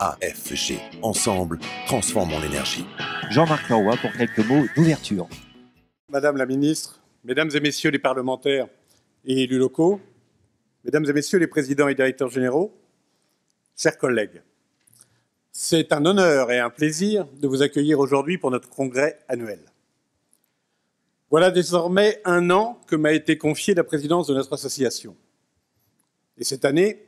AFG. Ensemble, transformons l'énergie. Jean-Marc Leroy pour quelques mots d'ouverture. Madame la ministre, Mesdames et Messieurs les parlementaires et élus locaux, Mesdames et Messieurs les présidents et directeurs généraux, chers collègues, c'est un honneur et un plaisir de vous accueillir aujourd'hui pour notre congrès annuel. Voilà désormais un an que m'a été confiée la présidence de notre association. Et cette année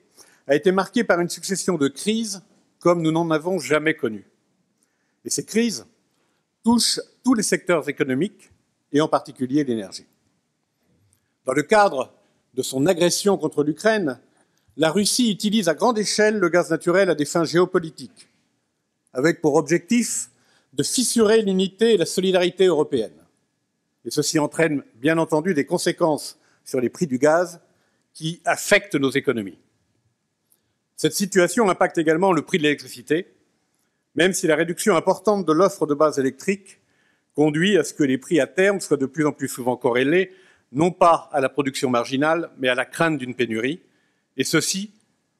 a été marquée par une succession de crises comme nous n'en avons jamais connu. Et ces crises touchent tous les secteurs économiques et en particulier l'énergie. Dans le cadre de son agression contre l'Ukraine, la Russie utilise à grande échelle le gaz naturel à des fins géopolitiques, avec pour objectif de fissurer l'unité et la solidarité européenne. Et ceci entraîne bien entendu des conséquences sur les prix du gaz qui affectent nos économies. Cette situation impacte également le prix de l'électricité, même si la réduction importante de l'offre de base électrique conduit à ce que les prix à terme soient de plus en plus souvent corrélés, non pas à la production marginale, mais à la crainte d'une pénurie, et ceci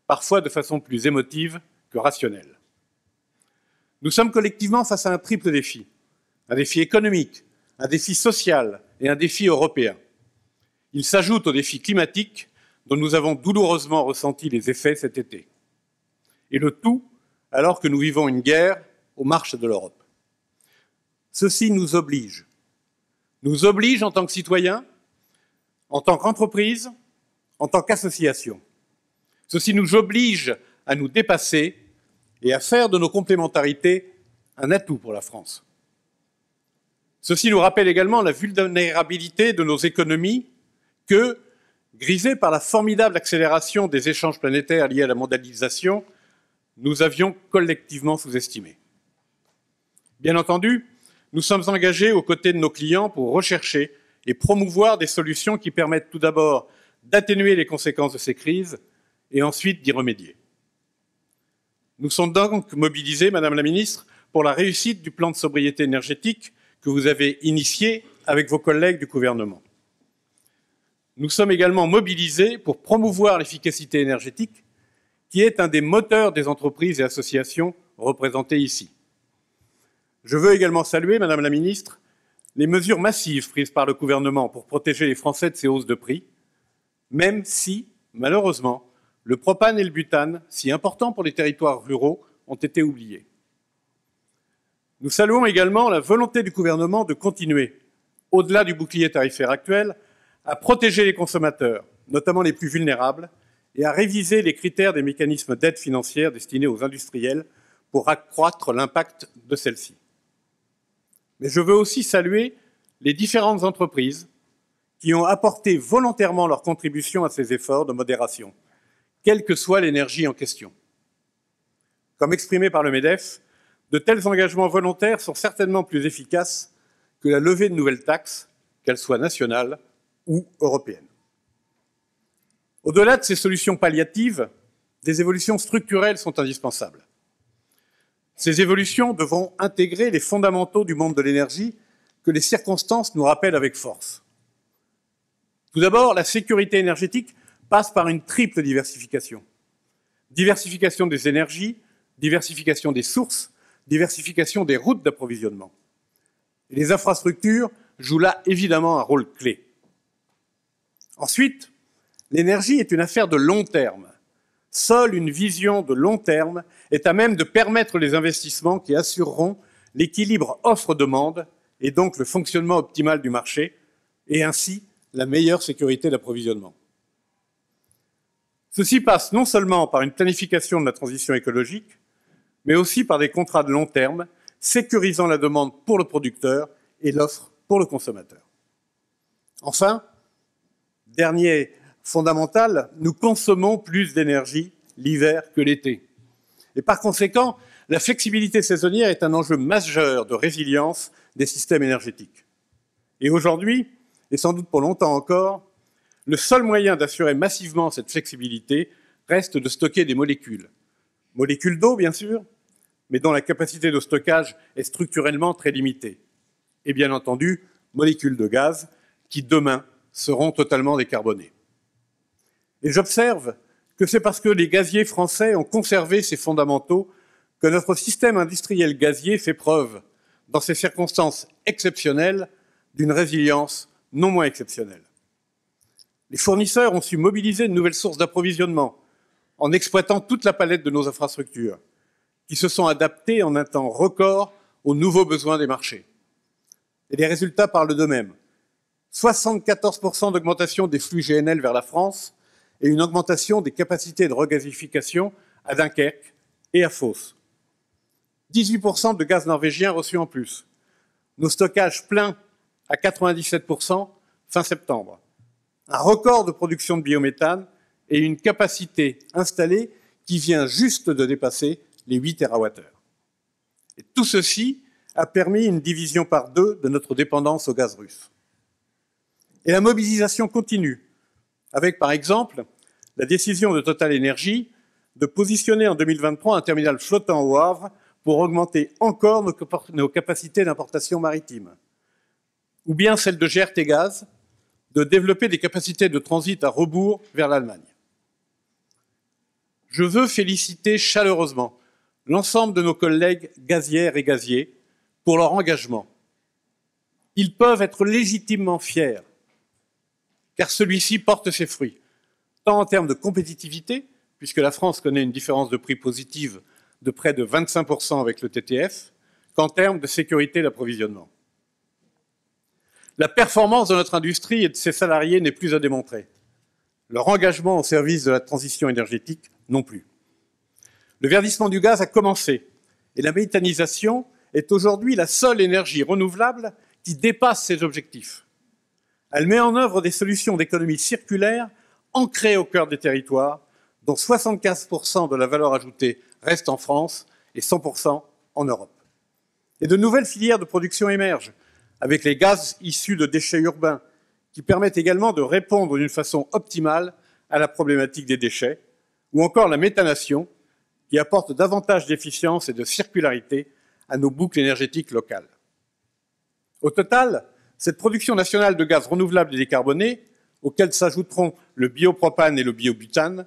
parfois de façon plus émotive que rationnelle. Nous sommes collectivement face à un triple défi, un défi économique, un défi social et un défi européen. Il s'ajoute au défi climatique dont nous avons douloureusement ressenti les effets cet été et le tout alors que nous vivons une guerre aux marches de l'Europe. Ceci nous oblige, nous oblige en tant que citoyens, en tant qu'entreprises, en tant qu'associations. Ceci nous oblige à nous dépasser et à faire de nos complémentarités un atout pour la France. Ceci nous rappelle également la vulnérabilité de nos économies que, grisées par la formidable accélération des échanges planétaires liés à la mondialisation, nous avions collectivement sous-estimé. Bien entendu, nous sommes engagés aux côtés de nos clients pour rechercher et promouvoir des solutions qui permettent tout d'abord d'atténuer les conséquences de ces crises et ensuite d'y remédier. Nous sommes donc mobilisés, Madame la Ministre, pour la réussite du plan de sobriété énergétique que vous avez initié avec vos collègues du gouvernement. Nous sommes également mobilisés pour promouvoir l'efficacité énergétique qui est un des moteurs des entreprises et associations représentées ici. Je veux également saluer, Madame la Ministre, les mesures massives prises par le gouvernement pour protéger les Français de ces hausses de prix, même si, malheureusement, le propane et le butane, si importants pour les territoires ruraux, ont été oubliés. Nous saluons également la volonté du gouvernement de continuer, au-delà du bouclier tarifaire actuel, à protéger les consommateurs, notamment les plus vulnérables, et à réviser les critères des mécanismes d'aide financière destinés aux industriels pour accroître l'impact de celles-ci. Mais je veux aussi saluer les différentes entreprises qui ont apporté volontairement leur contribution à ces efforts de modération, quelle que soit l'énergie en question. Comme exprimé par le MEDEF, de tels engagements volontaires sont certainement plus efficaces que la levée de nouvelles taxes, qu'elles soient nationales ou européennes. Au-delà de ces solutions palliatives, des évolutions structurelles sont indispensables. Ces évolutions devront intégrer les fondamentaux du monde de l'énergie que les circonstances nous rappellent avec force. Tout d'abord, la sécurité énergétique passe par une triple diversification. Diversification des énergies, diversification des sources, diversification des routes d'approvisionnement. Les infrastructures jouent là évidemment un rôle clé. Ensuite, L'énergie est une affaire de long terme. Seule une vision de long terme est à même de permettre les investissements qui assureront l'équilibre offre-demande et donc le fonctionnement optimal du marché et ainsi la meilleure sécurité d'approvisionnement. Ceci passe non seulement par une planification de la transition écologique, mais aussi par des contrats de long terme sécurisant la demande pour le producteur et l'offre pour le consommateur. Enfin, dernier fondamentale, nous consommons plus d'énergie l'hiver que l'été. Et par conséquent, la flexibilité saisonnière est un enjeu majeur de résilience des systèmes énergétiques. Et aujourd'hui, et sans doute pour longtemps encore, le seul moyen d'assurer massivement cette flexibilité reste de stocker des molécules. Molécules d'eau, bien sûr, mais dont la capacité de stockage est structurellement très limitée. Et bien entendu, molécules de gaz qui demain seront totalement décarbonées. Et j'observe que c'est parce que les gaziers français ont conservé ces fondamentaux que notre système industriel gazier fait preuve, dans ces circonstances exceptionnelles, d'une résilience non moins exceptionnelle. Les fournisseurs ont su mobiliser de nouvelles sources d'approvisionnement en exploitant toute la palette de nos infrastructures, qui se sont adaptées en un temps record aux nouveaux besoins des marchés. Et les résultats parlent d'eux-mêmes. 74% d'augmentation des flux GNL vers la France, et une augmentation des capacités de regasification à Dunkerque et à Fos. 18% de gaz norvégien reçu en plus. Nos stockages pleins à 97% fin septembre. Un record de production de biométhane et une capacité installée qui vient juste de dépasser les 8 TWh. tout ceci a permis une division par deux de notre dépendance au gaz russe. Et la mobilisation continue avec par exemple la décision de Total Energy de positionner en 2023 un terminal flottant au Havre pour augmenter encore nos capacités d'importation maritime. Ou bien celle de GRT Gaz de développer des capacités de transit à rebours vers l'Allemagne. Je veux féliciter chaleureusement l'ensemble de nos collègues gazières et gaziers pour leur engagement. Ils peuvent être légitimement fiers car celui-ci porte ses fruits, tant en termes de compétitivité, puisque la France connaît une différence de prix positive de près de 25% avec le TTF, qu'en termes de sécurité d'approvisionnement. La performance de notre industrie et de ses salariés n'est plus à démontrer. Leur engagement au service de la transition énergétique non plus. Le verdissement du gaz a commencé et la méthanisation est aujourd'hui la seule énergie renouvelable qui dépasse ses objectifs. Elle met en œuvre des solutions d'économie circulaire ancrées au cœur des territoires, dont 75% de la valeur ajoutée reste en France et 100% en Europe. Et de nouvelles filières de production émergent, avec les gaz issus de déchets urbains, qui permettent également de répondre d'une façon optimale à la problématique des déchets, ou encore la méthanation, qui apporte davantage d'efficience et de circularité à nos boucles énergétiques locales. Au total, cette production nationale de gaz renouvelable et décarboné, auquel s'ajouteront le biopropane et le biobutane,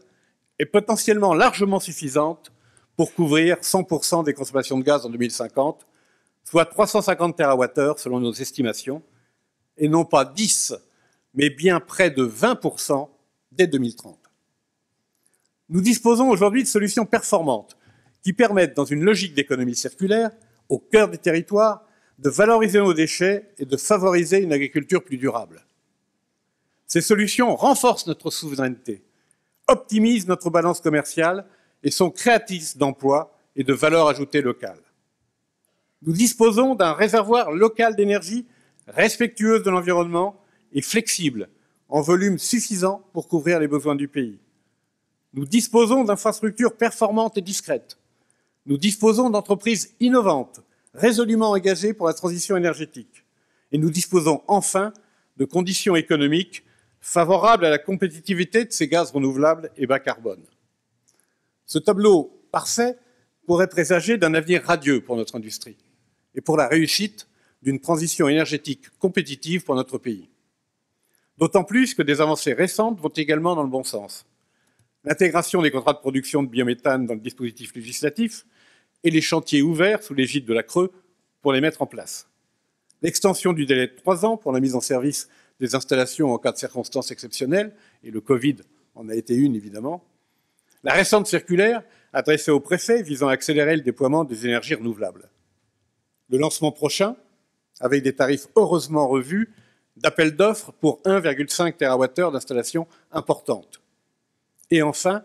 est potentiellement largement suffisante pour couvrir 100% des consommations de gaz en 2050, soit 350 TWh selon nos estimations, et non pas 10, mais bien près de 20% dès 2030. Nous disposons aujourd'hui de solutions performantes qui permettent, dans une logique d'économie circulaire, au cœur des territoires, de valoriser nos déchets et de favoriser une agriculture plus durable. Ces solutions renforcent notre souveraineté, optimisent notre balance commerciale et sont créatrices d'emplois et de valeur ajoutée locales. Nous disposons d'un réservoir local d'énergie respectueuse de l'environnement et flexible, en volume suffisant pour couvrir les besoins du pays. Nous disposons d'infrastructures performantes et discrètes. Nous disposons d'entreprises innovantes résolument engagés pour la transition énergétique. Et nous disposons enfin de conditions économiques favorables à la compétitivité de ces gaz renouvelables et bas carbone. Ce tableau parfait pourrait présager d'un avenir radieux pour notre industrie et pour la réussite d'une transition énergétique compétitive pour notre pays. D'autant plus que des avancées récentes vont également dans le bon sens. L'intégration des contrats de production de biométhane dans le dispositif législatif, et les chantiers ouverts sous l'égide de la Creux pour les mettre en place. L'extension du délai de trois ans pour la mise en service des installations en cas de circonstances exceptionnelles, et le Covid en a été une évidemment. La récente circulaire adressée au préfet visant à accélérer le déploiement des énergies renouvelables. Le lancement prochain, avec des tarifs heureusement revus, d'appel d'offres pour 1,5 TWh d'installations importantes. Et enfin,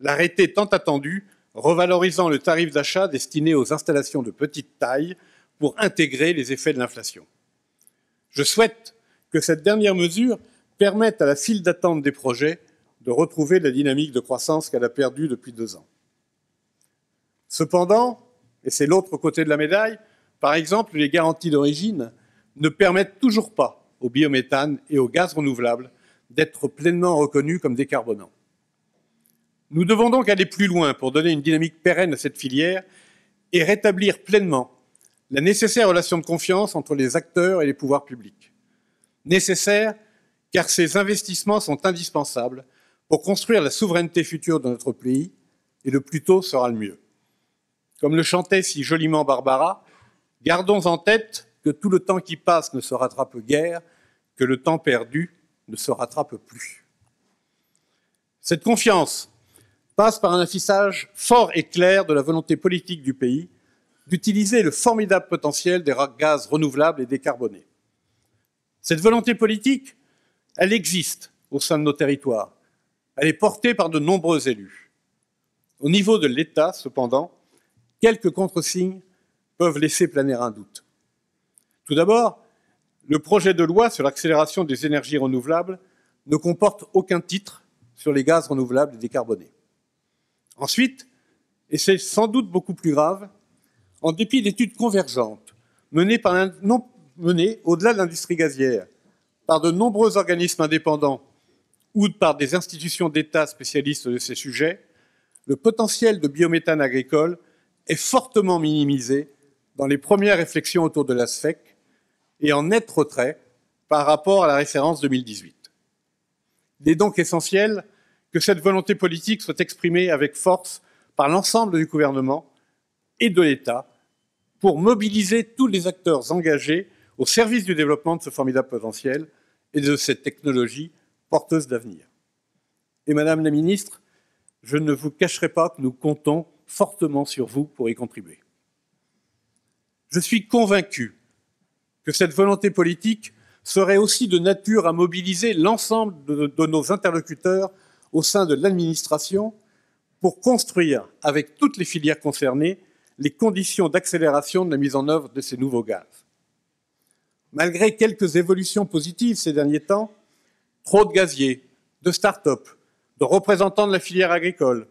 l'arrêté tant attendu revalorisant le tarif d'achat destiné aux installations de petite taille pour intégrer les effets de l'inflation. Je souhaite que cette dernière mesure permette à la file d'attente des projets de retrouver la dynamique de croissance qu'elle a perdue depuis deux ans. Cependant, et c'est l'autre côté de la médaille, par exemple, les garanties d'origine ne permettent toujours pas au biométhane et aux gaz renouvelables d'être pleinement reconnus comme décarbonants. Nous devons donc aller plus loin pour donner une dynamique pérenne à cette filière et rétablir pleinement la nécessaire relation de confiance entre les acteurs et les pouvoirs publics. Nécessaire car ces investissements sont indispensables pour construire la souveraineté future de notre pays et le plus tôt sera le mieux. Comme le chantait si joliment Barbara, gardons en tête que tout le temps qui passe ne se rattrape guère, que le temps perdu ne se rattrape plus. Cette confiance, passe par un affichage fort et clair de la volonté politique du pays d'utiliser le formidable potentiel des gaz renouvelables et décarbonés. Cette volonté politique, elle existe au sein de nos territoires. Elle est portée par de nombreux élus. Au niveau de l'État, cependant, quelques contresignes peuvent laisser planer un doute. Tout d'abord, le projet de loi sur l'accélération des énergies renouvelables ne comporte aucun titre sur les gaz renouvelables et décarbonés. Ensuite, et c'est sans doute beaucoup plus grave, en dépit d'études convergentes menées, au-delà de l'industrie gazière par de nombreux organismes indépendants ou par des institutions d'État spécialistes de ces sujets, le potentiel de biométhane agricole est fortement minimisé dans les premières réflexions autour de la SFEC et en net retrait par rapport à la référence 2018. Il est donc essentiel que cette volonté politique soit exprimée avec force par l'ensemble du gouvernement et de l'État pour mobiliser tous les acteurs engagés au service du développement de ce formidable potentiel et de cette technologie porteuse d'avenir. Et Madame la Ministre, je ne vous cacherai pas que nous comptons fortement sur vous pour y contribuer. Je suis convaincu que cette volonté politique serait aussi de nature à mobiliser l'ensemble de, nos interlocuteurs au sein de l'administration pour construire, avec toutes les filières concernées, les conditions d'accélération de la mise en œuvre de ces nouveaux gaz. Malgré quelques évolutions positives ces derniers temps, trop de gaziers, de start-up, de représentants de la filière agricole,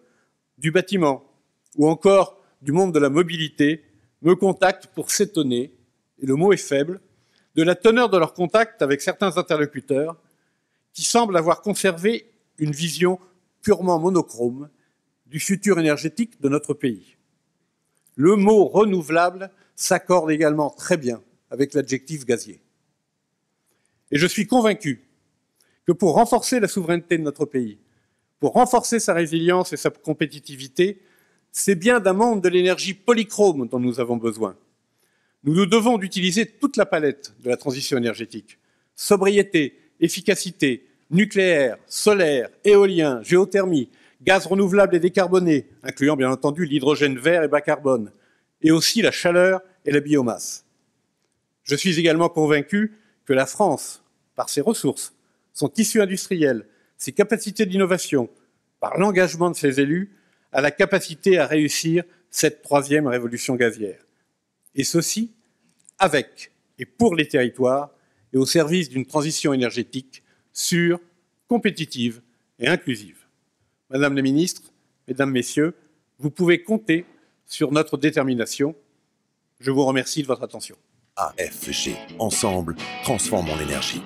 du bâtiment ou encore du monde de la mobilité me contactent pour s'étonner, et le mot est faible, de la teneur de leurs contact avec certains interlocuteurs qui semblent avoir conservé une vision purement monochrome du futur énergétique de notre pays. Le mot renouvelable s'accorde également très bien avec l'adjectif gazier. Et je suis convaincu que pour renforcer la souveraineté de notre pays, pour renforcer sa résilience et sa compétitivité, c'est bien d'un monde de l'énergie polychrome dont nous avons besoin. Nous nous devons d'utiliser toute la palette de la transition énergétique. Sobriété, efficacité, nucléaire, solaire, éolien, géothermie, gaz renouvelable et décarboné, incluant bien entendu l'hydrogène vert et bas carbone, et aussi la chaleur et la biomasse. Je suis également convaincu que la France, par ses ressources, son tissu industriel, ses capacités d'innovation, par l'engagement de ses élus, a la capacité à réussir cette troisième révolution gazière. Et ceci avec et pour les territoires et au service d'une transition énergétique sûre, compétitive et inclusive. Madame la Ministre, Mesdames, Messieurs, vous pouvez compter sur notre détermination. Je vous remercie de votre attention. AFG, ensemble, transformons Énergie.